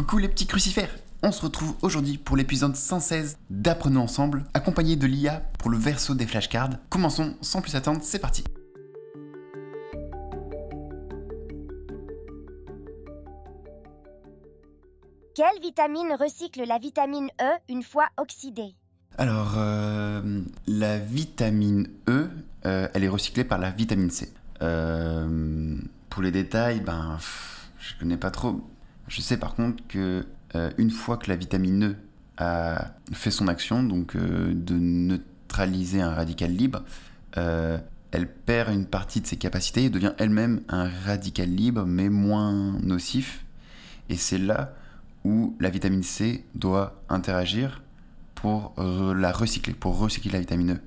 Coucou les petits crucifères On se retrouve aujourd'hui pour l'épisode 116 d'Apprenons ensemble, accompagné de l'IA pour le verso des flashcards. Commençons sans plus attendre, c'est parti Quelle vitamine recycle la vitamine E une fois oxydée Alors, euh, la vitamine E, euh, elle est recyclée par la vitamine C. Euh, pour les détails, ben, je connais pas trop. Je sais par contre que euh, une fois que la vitamine E a fait son action, donc euh, de neutraliser un radical libre, euh, elle perd une partie de ses capacités et devient elle-même un radical libre, mais moins nocif. Et c'est là où la vitamine C doit interagir pour la recycler, pour recycler la vitamine E.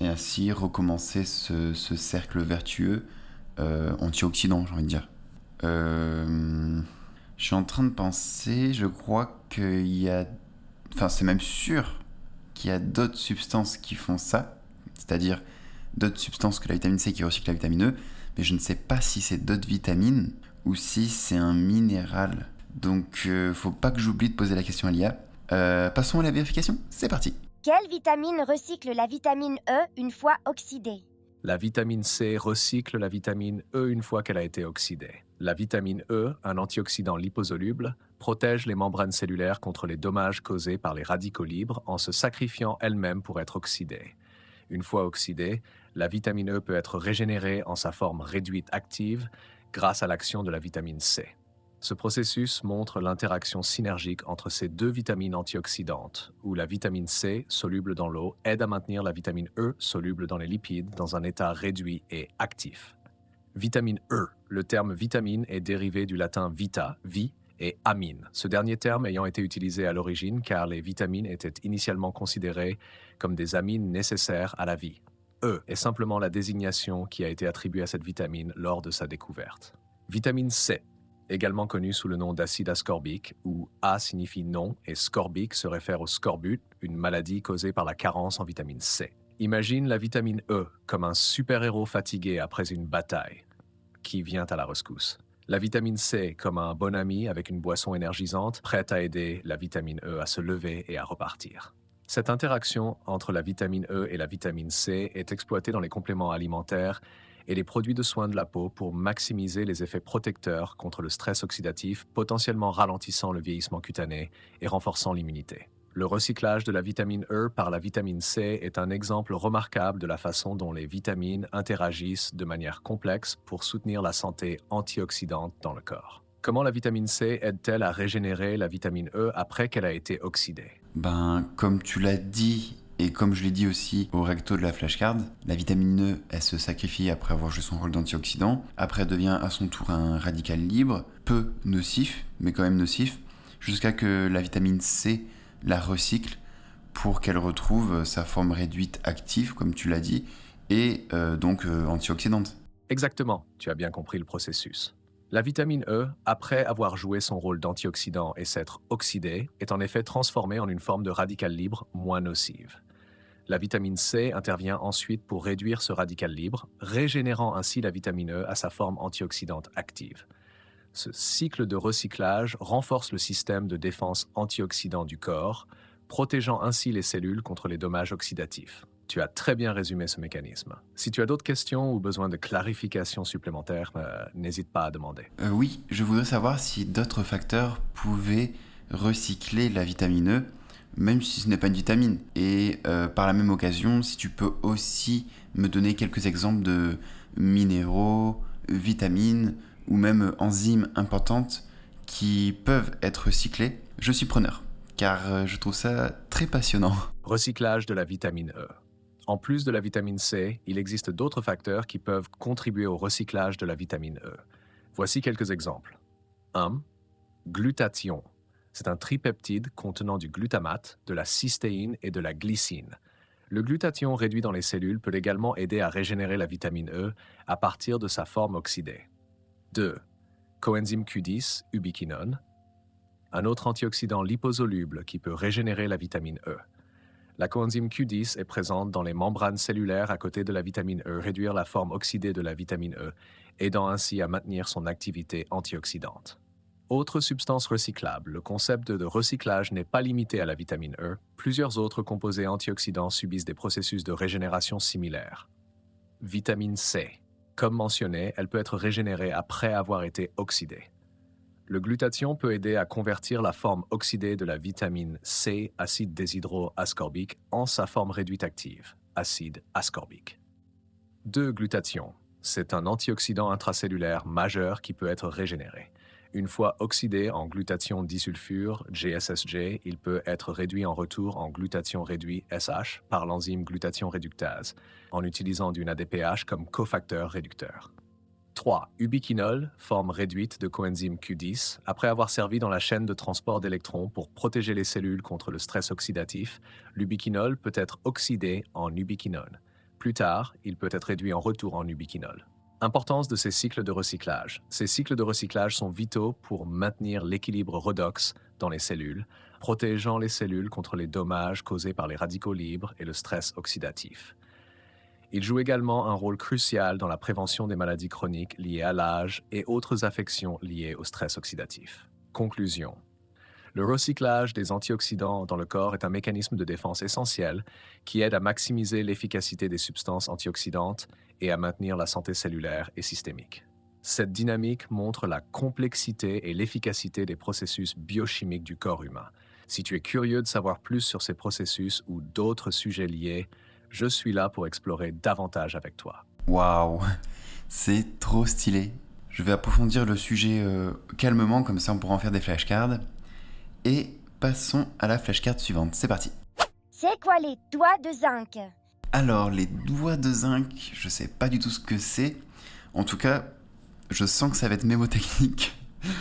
Et ainsi recommencer ce, cercle vertueux antioxydant, j'ai envie de dire. Euh... Je suis en train de penser, je crois qu'il y a... Enfin, c'est même sûr qu'il y a d'autres substances qui font ça, c'est-à-dire d'autres substances que la vitamine C qui recycle la vitamine E, mais je ne sais pas si c'est d'autres vitamines ou si c'est un minéral. Donc, euh, faut pas que j'oublie de poser la question à l'IA. Euh, passons à la vérification, c'est parti. Quelle vitamine recycle la vitamine E une fois oxydée La vitamine C recycle la vitamine E une fois qu'elle a été oxydée. La vitamine E, un antioxydant liposoluble, protège les membranes cellulaires contre les dommages causés par les radicaux libres en se sacrifiant elle-même pour être oxydée. Une fois oxydée, la vitamine E peut être régénérée en sa forme réduite active grâce à l'action de la vitamine C. Ce processus montre l'interaction synergique entre ces deux vitamines antioxydantes, où la vitamine C, soluble dans l'eau, aide à maintenir la vitamine E, soluble dans les lipides, dans un état réduit et actif. Vitamine E. Le terme vitamine est dérivé du latin vita, vie, et amine, ce dernier terme ayant été utilisé à l'origine car les vitamines étaient initialement considérées comme des amines nécessaires à la vie. E est simplement la désignation qui a été attribuée à cette vitamine lors de sa découverte. Vitamine C, également connue sous le nom d'acide ascorbique, où A signifie non et scorbique se réfère au scorbut, une maladie causée par la carence en vitamine C. Imagine la vitamine E comme un super-héros fatigué après une bataille qui vient à la rescousse. La vitamine C comme un bon ami avec une boisson énergisante prête à aider la vitamine E à se lever et à repartir. Cette interaction entre la vitamine E et la vitamine C est exploitée dans les compléments alimentaires et les produits de soins de la peau pour maximiser les effets protecteurs contre le stress oxydatif, potentiellement ralentissant le vieillissement cutané et renforçant l'immunité. Le recyclage de la vitamine E par la vitamine C est un exemple remarquable de la façon dont les vitamines interagissent de manière complexe pour soutenir la santé antioxydante dans le corps. Comment la vitamine C aide-t-elle à régénérer la vitamine E après qu'elle a été oxydée Ben, comme tu l'as dit, et comme je l'ai dit aussi au recto de la flashcard, la vitamine E, elle se sacrifie après avoir joué son rôle d'antioxydant, après devient à son tour un radical libre, peu nocif, mais quand même nocif, jusqu'à que la vitamine C la recycle pour qu'elle retrouve euh, sa forme réduite active, comme tu l'as dit, et euh, donc euh, antioxydante. Exactement, tu as bien compris le processus. La vitamine E, après avoir joué son rôle d'antioxydant et s'être oxydée, est en effet transformée en une forme de radical libre moins nocive. La vitamine C intervient ensuite pour réduire ce radical libre, régénérant ainsi la vitamine E à sa forme antioxydante active. Ce cycle de recyclage renforce le système de défense antioxydant du corps, protégeant ainsi les cellules contre les dommages oxydatifs. Tu as très bien résumé ce mécanisme. Si tu as d'autres questions ou besoin de clarifications supplémentaires, euh, n'hésite pas à demander. Euh, oui, je voudrais savoir si d'autres facteurs pouvaient recycler la vitamine E, même si ce n'est pas une vitamine. Et euh, par la même occasion, si tu peux aussi me donner quelques exemples de minéraux, vitamines, ou même enzymes importantes qui peuvent être recyclées, je suis preneur, car euh, je trouve ça très passionnant. Recyclage de la vitamine E. En plus de la vitamine C, il existe d'autres facteurs qui peuvent contribuer au recyclage de la vitamine E. Voici quelques exemples. 1. Glutathion. C'est un tripeptide contenant du glutamate, de la cystéine et de la glycine. Le glutathion réduit dans les cellules peut également aider à régénérer la vitamine E à partir de sa forme oxydée. 2. Coenzyme Q10, ubiquinone, un autre antioxydant liposoluble qui peut régénérer la vitamine E. La coenzyme Q10 est présente dans les membranes cellulaires à côté de la vitamine E, réduire la forme oxydée de la vitamine E, aidant ainsi à maintenir son activité antioxydante. Autre substance recyclable, le concept de recyclage n'est pas limité à la vitamine E. Plusieurs autres composés antioxydants subissent des processus de régénération similaires. Vitamine C. Comme mentionné, elle peut être régénérée après avoir été oxydée. Le glutathion peut aider à convertir la forme oxydée de la vitamine C, acide déshydroascorbique, en sa forme réduite active, acide ascorbique. 2. Glutathion. C'est un antioxydant intracellulaire majeur qui peut être régénéré. Une fois oxydé en glutathion disulfure, GSSG, il peut être réduit en retour en glutathion réduit SH par l'enzyme glutathion réductase, en utilisant d'une ADPH comme cofacteur réducteur. 3. Ubiquinol, forme réduite de coenzyme Q10, après avoir servi dans la chaîne de transport d'électrons pour protéger les cellules contre le stress oxydatif, l'ubiquinol peut être oxydé en ubiquinone. Plus tard, il peut être réduit en retour en ubiquinol. Importance de ces cycles de recyclage. Ces cycles de recyclage sont vitaux pour maintenir l'équilibre redox dans les cellules, protégeant les cellules contre les dommages causés par les radicaux libres et le stress oxydatif. Ils jouent également un rôle crucial dans la prévention des maladies chroniques liées à l'âge et autres affections liées au stress oxydatif. Conclusion. Le recyclage des antioxydants dans le corps est un mécanisme de défense essentiel qui aide à maximiser l'efficacité des substances antioxydantes et à maintenir la santé cellulaire et systémique. Cette dynamique montre la complexité et l'efficacité des processus biochimiques du corps humain. Si tu es curieux de savoir plus sur ces processus ou d'autres sujets liés, je suis là pour explorer davantage avec toi. Waouh, c'est trop stylé. Je vais approfondir le sujet euh, calmement, comme ça on pourra en faire des flashcards. Et passons à la flashcard suivante. C'est parti. C'est quoi les doigts de zinc alors, les doigts de zinc, je sais pas du tout ce que c'est. En tout cas, je sens que ça va être mémotechnique,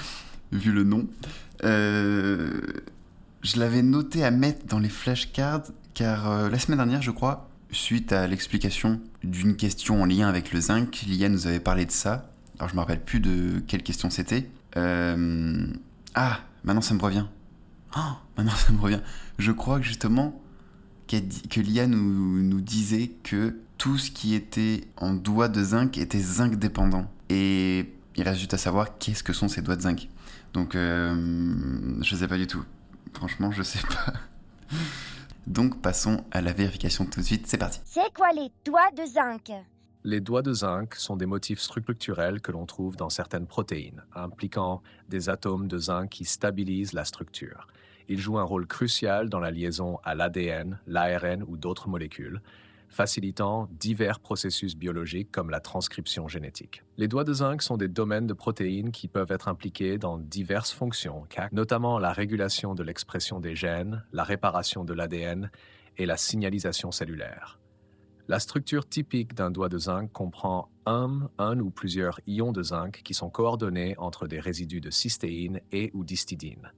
vu le nom. Euh, je l'avais noté à mettre dans les flashcards, car euh, la semaine dernière, je crois, suite à l'explication d'une question en lien avec le zinc, Lia nous avait parlé de ça. Alors, je me rappelle plus de quelle question c'était. Euh, ah, maintenant ça me revient. Oh, maintenant ça me revient. Je crois que justement, que l'IA nous, disait que tout ce qui était en doigts de zinc était zinc dépendant. Et il reste juste à savoir qu'est-ce que sont ces doigts de zinc. Donc, euh, je sais pas du tout. Franchement, je sais pas. Donc, passons à la vérification tout de suite. C'est parti. C'est quoi les doigts de zinc Les doigts de zinc sont des motifs structurels que l'on trouve dans certaines protéines, impliquant des atomes de zinc qui stabilisent la structure il joue un rôle crucial dans la liaison à l'ADN, l'ARN ou d'autres molécules, facilitant divers processus biologiques comme la transcription génétique. Les doigts de zinc sont des domaines de protéines qui peuvent être impliqués dans diverses fonctions, notamment la régulation de l'expression des gènes, la réparation de l'ADN et la signalisation cellulaire. La structure typique d'un doigt de zinc comprend un, un ou plusieurs ions de zinc qui sont coordonnés entre des résidus de cystéine et ou d'histidine.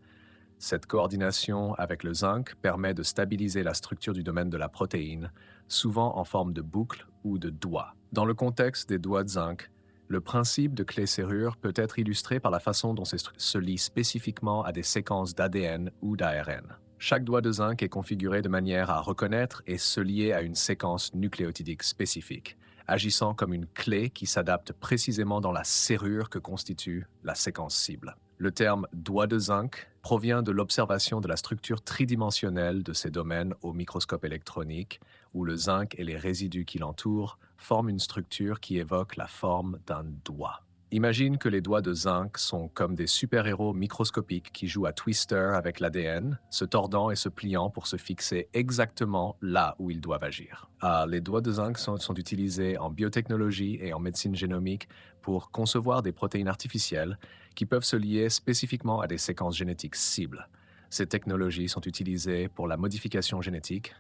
Cette coordination avec le zinc permet de stabiliser la structure du domaine de la protéine, souvent en forme de boucle ou de doigt. Dans le contexte des doigts de zinc, le principe de clé-serrure peut être illustré par la façon dont ces se lient spécifiquement à des séquences d'ADN ou d'ARN. Chaque doigt de zinc est configuré de manière à reconnaître et se lier à une séquence nucléotidique spécifique, agissant comme une clé qui s'adapte précisément dans la serrure que constitue la séquence cible. Le terme doigt de zinc provient de l'observation de la structure tridimensionnelle de ces domaines au microscope électronique, où le zinc et les résidus qui l'entourent forment une structure qui évoque la forme d'un doigt. Imagine que les doigts de zinc sont comme des super-héros microscopiques qui jouent à Twister avec l'ADN, se tordant et se pliant pour se fixer exactement là où ils doivent agir. Ah, les doigts de zinc sont, utilisés en biotechnologie et en médecine génomique pour concevoir des protéines artificielles qui peuvent se lier spécifiquement à des séquences génétiques cibles. Ces technologies sont utilisées pour la modification génétique,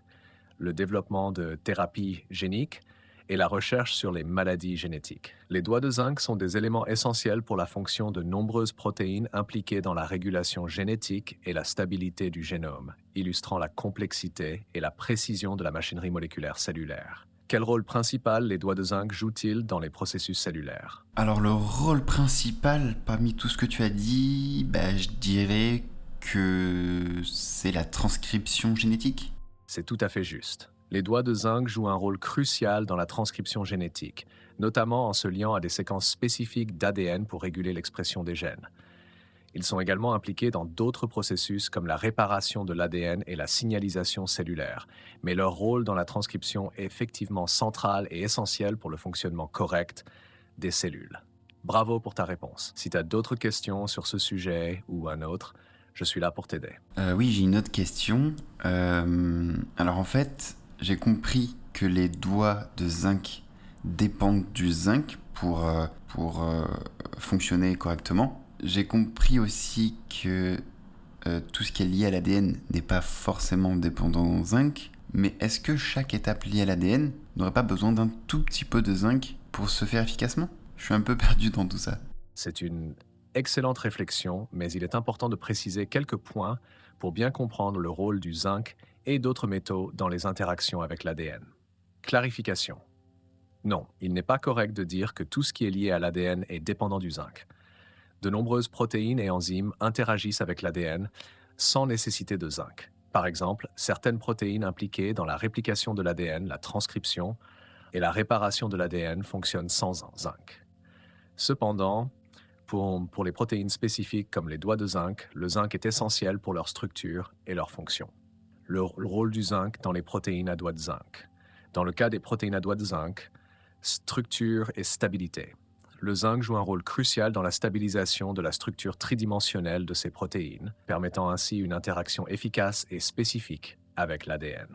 le développement de thérapies géniques et la recherche sur les maladies génétiques. Les doigts de zinc sont des éléments essentiels pour la fonction de nombreuses protéines impliquées dans la régulation génétique et la stabilité du génome, illustrant la complexité et la précision de la machinerie moléculaire cellulaire. Quel rôle principal les doigts de zinc jouent-ils dans les processus cellulaires Alors le rôle principal, parmi tout ce que tu as dit, ben, je dirais que c'est la transcription génétique. C'est tout à fait juste. Les doigts de zinc jouent un rôle crucial dans la transcription génétique, notamment en se liant à des séquences spécifiques d'ADN pour réguler l'expression des gènes. Ils sont également impliqués dans d'autres processus comme la réparation de l'ADN et la signalisation cellulaire, mais leur rôle dans la transcription est effectivement central et essentiel pour le fonctionnement correct des cellules. Bravo pour ta réponse. Si tu as d'autres questions sur ce sujet ou un autre, je suis là pour t'aider. Euh, oui, j'ai une autre question. Euh, alors en fait, j'ai compris que les doigts de zinc dépendent du zinc pour, euh, pour fonctionner correctement j'ai compris aussi que euh, tout ce qui est lié à l'ADN n'est pas forcément dépendant du zinc, mais est-ce que chaque étape liée à l'ADN n'aurait pas besoin d'un tout petit peu de zinc pour se faire efficacement Je suis un peu perdu dans tout ça. C'est une excellente réflexion, mais il est important de préciser quelques points pour bien comprendre le rôle du zinc et d'autres métaux dans les interactions avec l'ADN. Clarification. Non, il n'est pas correct de dire que tout ce qui est lié à l'ADN est dépendant du zinc de nombreuses protéines et enzymes interagissent avec l'ADN sans nécessité de zinc. Par exemple, certaines protéines impliquées dans la réplication de l'ADN, la transcription et la réparation de l'ADN fonctionnent sans zinc. Cependant, pour, les protéines spécifiques comme les doigts de zinc, le zinc est essentiel pour leur structure et leur fonction. Le, le rôle du zinc dans les protéines à doigts de zinc. Dans le cas des protéines à doigts de zinc, structure et stabilité le zinc joue un rôle crucial dans la stabilisation de la structure tridimensionnelle de ces protéines, permettant ainsi une interaction efficace et spécifique avec l'ADN.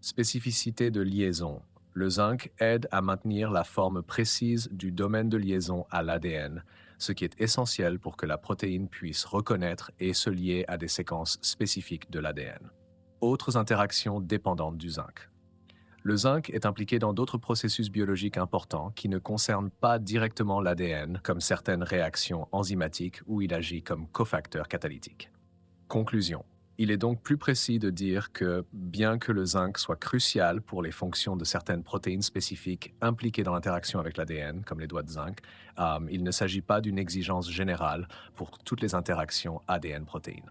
Spécificité de liaison. Le zinc aide à maintenir la forme précise du domaine de liaison à l'ADN, ce qui est essentiel pour que la protéine puisse reconnaître et se lier à des séquences spécifiques de l'ADN. Autres interactions dépendantes du zinc. Le zinc est impliqué dans d'autres processus biologiques importants qui ne concernent pas directement l'ADN, comme certaines réactions enzymatiques où il agit comme cofacteur catalytique. Conclusion. Il est donc plus précis de dire que, bien que le zinc soit crucial pour les fonctions de certaines protéines spécifiques impliquées dans l'interaction avec l'ADN, comme les doigts de zinc, euh, il ne s'agit pas d'une exigence générale pour toutes les interactions ADN-protéines